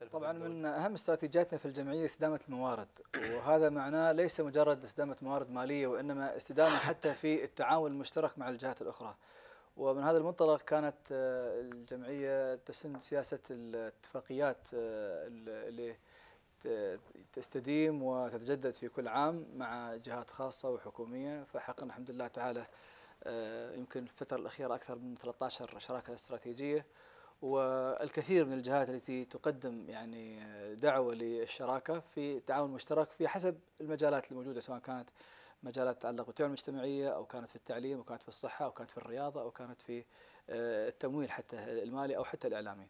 مختلفة طبعا من أهم استراتيجياتنا في الجمعية استدامة الموارد وهذا معناه ليس مجرد استدامة موارد مالية وإنما استدامة حتى في التعاون المشترك مع الجهات الأخرى ومن هذا المنطلق كانت آه، الجمعية تسن سياسة الاتفاقيات آه، اللي تستديم وتتجدد في كل عام مع جهات خاصة وحكومية فحقا الحمد لله تعالى آه، يمكن الفترة الأخيرة أكثر من 13 شراكة استراتيجية والكثير من الجهات التي تقدم يعني آه، دعوة للشراكة في تعاون مشترك في حسب المجالات الموجودة سواء كانت مجالات تتعلق بالتعاون المجتمعية أو كانت في التعليم أو كانت في الصحة أو كانت في الرياضة أو كانت في آه، التمويل حتى المالي أو حتى الإعلامي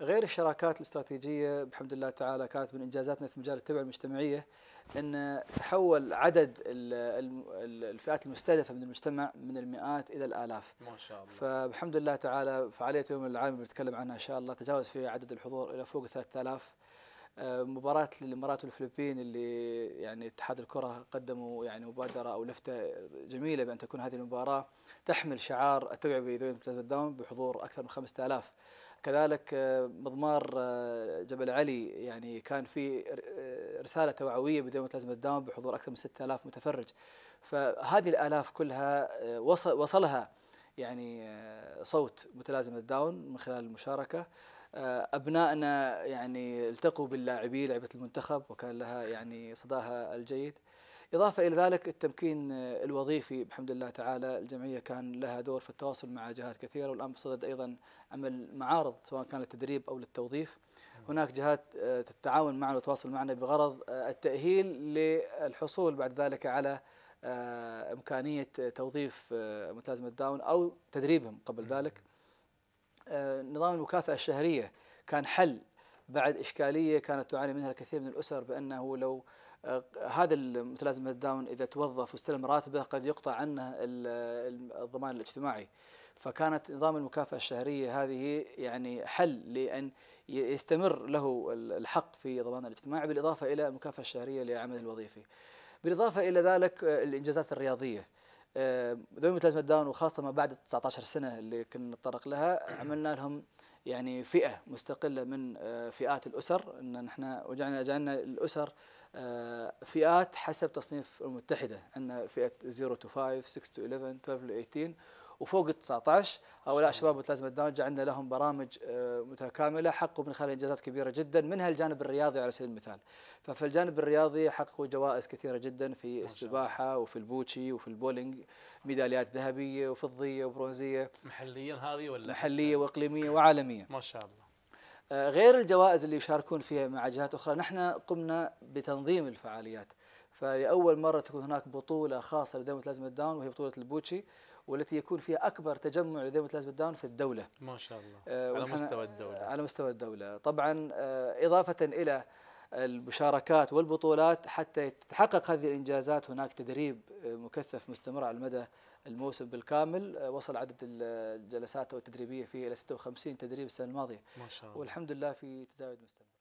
غير الشراكات الاستراتيجيه بحمد الله تعالى كانت من انجازاتنا في مجال التبع المجتمعيه ان تحول عدد الفئات المستهدفه من المجتمع من المئات الى الالاف. ما شاء الله. فبحمد الله تعالى فعاليه يوم العالمي بنتكلم عنها ان شاء الله تجاوز في عدد الحضور الى فوق 3000 آه، مباراة الامارات والفلبين اللي يعني اتحاد الكره قدموا يعني مبادره او لفته جميله بان تكون هذه المباراه تحمل شعار التوعيه بذوي الداون بحضور اكثر من 5000 كذلك آه، مضمار آه، جبل علي يعني كان في آه، رساله توعويه بدوله لازم الدوام بحضور اكثر من 6000 متفرج فهذه الالاف كلها وصلها يعني صوت متلازمه الداون من خلال المشاركه ابنائنا يعني التقوا باللاعبين لعبه المنتخب وكان لها يعني صداها الجيد إضافة إلى ذلك التمكين آه، الوظيفي بحمد الله تعالى الجمعية كان لها دور في التواصل مع جهات كثيرة والآن بصدد أيضا عمل معارض سواء كان للتدريب أو للتوظيف هناك جهات آه، تتعاون معنا وتواصل معنا بغرض آه، التأهيل للحصول بعد ذلك على إمكانية توظيف متلازمة داون أو تدريبهم قبل ذلك نظام المكافأة الشهرية كان حل بعد إشكالية كانت تعاني منها الكثير من الأسر بأنه لو آه، هذا المتلازمة الداون إذا توظف واستلم راتبه قد يقطع عنه الضمان الاجتماعي فكانت نظام المكافأة الشهرية هذه يعني حل لأن يستمر له الحق في ضمان الاجتماعي بالإضافة إلى المكافأة الشهرية لعمله الوظيفي بالإضافة إلى ذلك آه، الإنجازات الرياضية آه، ذوي متلازمة داون وخاصة ما بعد 19 سنة اللي كنا نتطرق لها عملنا لهم يعني فئه مستقله من آه، فئات الاسر ان نحن وجعلنا جعلنا الاسر آه، فئات حسب تصنيف المتحده عندنا فئه 0 to 5 6 to 11 12 to 18 وفوق ال 19 هؤلاء شباب متلازمه الدرجه عندنا لهم برامج آه، متكامله حققوا من خلال انجازات كبيره جدا منها الجانب الرياضي على سبيل المثال ففي الجانب الرياضي حققوا جوائز كثيره جدا في السباحه وفي البوتشي وفي البولينج ميداليات ذهبيه وفضيه وبرونزيه محليا هذه ولا محليه واقليميه وعالميه ما شاء الله آه، غير الجوائز اللي يشاركون فيها مع جهات اخرى نحن قمنا بتنظيم الفعاليات فلأول مرة تكون هناك بطولة خاصة لدولة لازمة الداون وهي بطولة البوتشي والتي يكون فيها أكبر تجمع لدولة لازمة الداون في الدولة ما شاء الله آه، على مستوى الدولة على مستوى الدولة طبعا آه، إضافة إلى المشاركات والبطولات حتى تتحقق هذه الإنجازات هناك تدريب آه، مكثف مستمر على المدى الموسم بالكامل وصل عدد الجلسات التدريبية فيه إلى 56 تدريب السنة الماضية ما شاء الله والحمد لله في تزايد مستمر